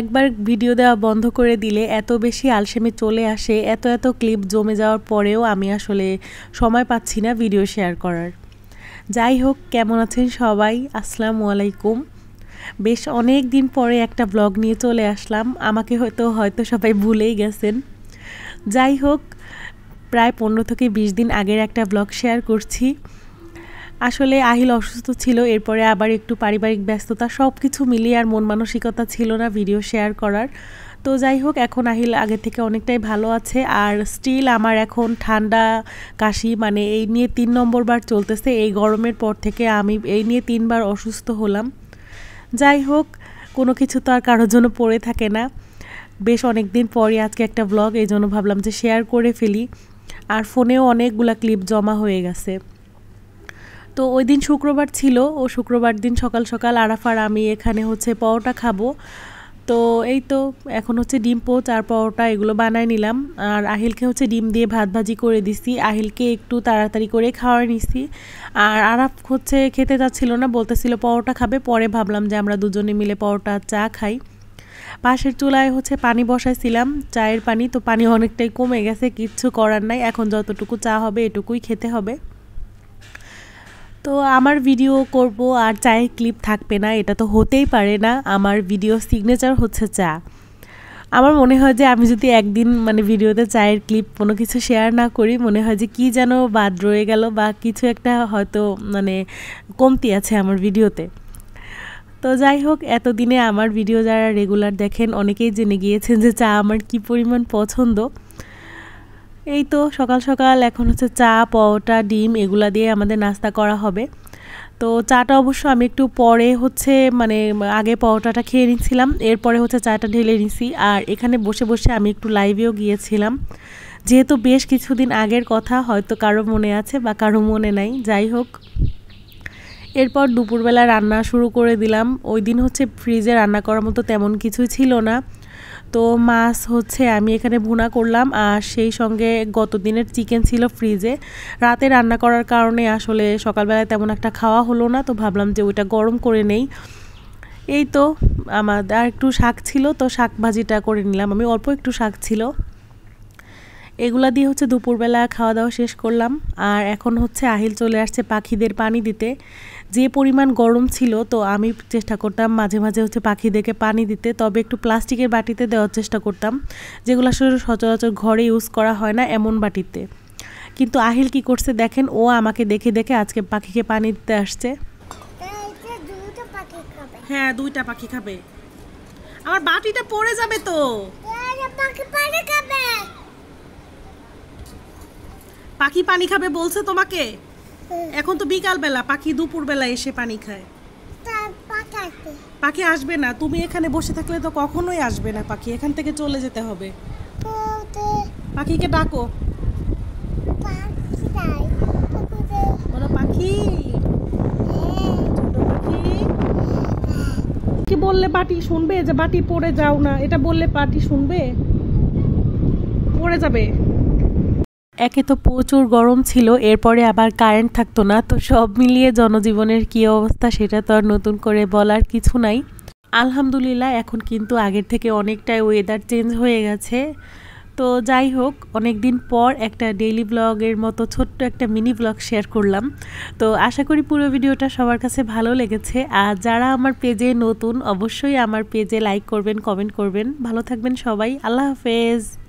একবার ভিডিও দেওয়া বন্ধ করে দিলে এত বেশি আলসেমে চলে আসে এত এত ক্লিপ জমে যাওয়ার পরেও আমি আসলে সময় পাচ্ছি না ভিডিও শেয়ার করার যাই হোক কেমন আছেন সবাই আসসালামু আলাইকুম বেশ অনেক দিন পরে একটা ব্লগ নিয়ে চলে আসলাম আমাকে হয়তো হয়তো সবাই ভুলেই গেছেন যাই হোক প্রায় পনেরো থেকে বিশ দিন আগের একটা ব্লগ শেয়ার করছি আসলে আহিল অসুস্থ ছিল এরপরে আবার একটু পারিবারিক ব্যস্ততা সব কিছু মিলিয়ে আর মন মানসিকতা ছিল না ভিডিও শেয়ার করার তো যাই হোক এখন আহিল আগে থেকে অনেকটাই ভালো আছে আর স্টিল আমার এখন ঠান্ডা কাশি মানে এই নিয়ে তিন নম্বরবার চলতেছে এই গরমের পর থেকে আমি এই নিয়ে তিনবার অসুস্থ হলাম যাই হোক কোনো কিছু তো আর কারোর জন্য পড়ে থাকে না বেশ অনেক দিন পরই আজকে একটা ব্লগ এই জন্য ভাবলাম যে শেয়ার করে ফেলি আর ফোনেও অনেকগুলা ক্লিপ জমা হয়ে গেছে তো ওই দিন শুক্রবার ছিল ও শুক্রবার দিন সকাল সকাল আরাফার আমি এখানে হচ্ছে পরোটা খাবো তো এই তো এখন হচ্ছে ডিম পোচ আর পরোটা এগুলো বানায় নিলাম আর আহিলকে হচ্ছে ডিম দিয়ে ভাত ভাজি করে দিছি আহিলকে একটু তাড়াতাড়ি করে খাওয়ায় নিছি আর আরাফ হচ্ছে খেতে যাচ্ছিল না বলতেছিল পরোটা খাবে পরে ভাবলাম যে আমরা দুজনে মিলে পরোটা চা খাই পাশের চুলায় হচ্ছে পানি বসাইছিলাম চায়ের পানি তো পানি অনেকটাই কমে গেছে কিচ্ছু করার নাই এখন যতটুকু চা হবে এটুকুই খেতে হবে তো আমার ভিডিও করব আর চায়ের ক্লিপ থাকবে না এটা তো হতেই পারে না আমার ভিডিও সিগনেচার হচ্ছে চা আমার মনে হয় যে আমি যদি একদিন মানে ভিডিওতে চায়ের ক্লিপ কোনো কিছু শেয়ার না করি মনে হয় যে কী যেন বাদ রয়ে গেল বা কিছু একটা হয়তো মানে কমতি আছে আমার ভিডিওতে তো যাই হোক এতদিনে আমার ভিডিও যারা রেগুলার দেখেন অনেকেই জেনে গিয়েছেন যে চা আমার কি পরিমাণ পছন্দ এই তো সকাল সকাল এখন হচ্ছে চা পরোটা ডিম এগুলা দিয়ে আমাদের নাস্তা করা হবে তো চাটা অবশ্য আমি একটু পরে হচ্ছে মানে আগে পরোটাটা খেয়ে নিচ্ছিলাম এরপরে হচ্ছে চাটা ঢেলে নিছি আর এখানে বসে বসে আমি একটু লাইভেও গিয়েছিলাম যেহেতু বেশ কিছুদিন আগের কথা হয়তো কারো মনে আছে বা কারো মনে নাই যাই হোক এরপর দুপুরবেলা রান্না শুরু করে দিলাম ওই দিন হচ্ছে ফ্রিজে রান্না করার মতো তেমন কিছুই ছিল না তো মাছ হচ্ছে আমি এখানে ভুনা করলাম আর সেই সঙ্গে গত দিনের চিকেন ছিল ফ্রিজে রাতে রান্না করার কারণে আসলে সকালবেলায় তেমন একটা খাওয়া হলো না তো ভাবলাম যে ওইটা গরম করে নেই এই তো আমার আর একটু শাক ছিল তো শাক ভাজিটা করে নিলাম আমি অল্প একটু শাক ছিল এগুলো দিয়ে হচ্ছে দুপুরবেলা খাওয়া দাওয়া শেষ করলাম আর এখন হচ্ছে আহিল চলে আসছে পাখিদের পানি দিতে যে পরিমাণ গরম ছিল তো আমি চেষ্টা করতাম মাঝে মাঝে হচ্ছে পাখিদেরকে পানি দিতে তবে একটু প্লাস্টিকের বাটিতে দেওয়ার চেষ্টা করতাম যেগুলো আসলে সচরাচর ঘরে ইউজ করা হয় না এমন বাটিতে কিন্তু আহিল কি করছে দেখেন ও আমাকে দেখে দেখে আজকে পাখিকে পানি দিতে আসছে হ্যাঁ দুইটা পাখি খাবে আমার বাটিটা পড়ে যাবে তো পাখি পানি খাবে বলছে তোমাকে এখন তো বিকাল বেলা পাখি দুপুর বেলা এসে পানি খায় পাখি আসবে না তুমি এখানে বসে থাকলে তো কখনোই আসবে না পাখি এখান থেকে চলে যেতে হবে পাখিকে ডাকো বলো পাখি কি বললে বাটি শুনবে যে বাটি পড়ে যাও না এটা বললে বাটি শুনবে পড়ে যাবে একে তো প্রচুর গরম ছিল এরপরে আবার কারেন্ট থাকতো না তো সব মিলিয়ে জনজীবনের কী অবস্থা সেটা তো আর নতুন করে বলার কিছু নাই আলহামদুলিল্লাহ এখন কিন্তু আগের থেকে অনেকটাই ওয়েদার চেঞ্জ হয়ে গেছে তো যাই হোক অনেক দিন পর একটা ডেইলি ব্লগের মতো ছোট্ট একটা মিনি ব্লগ শেয়ার করলাম তো আশা করি পুরো ভিডিওটা সবার কাছে ভালো লেগেছে আর যারা আমার পেজে নতুন অবশ্যই আমার পেজে লাইক করবেন কমেন্ট করবেন ভালো থাকবেন সবাই আল্লাহ হাফেজ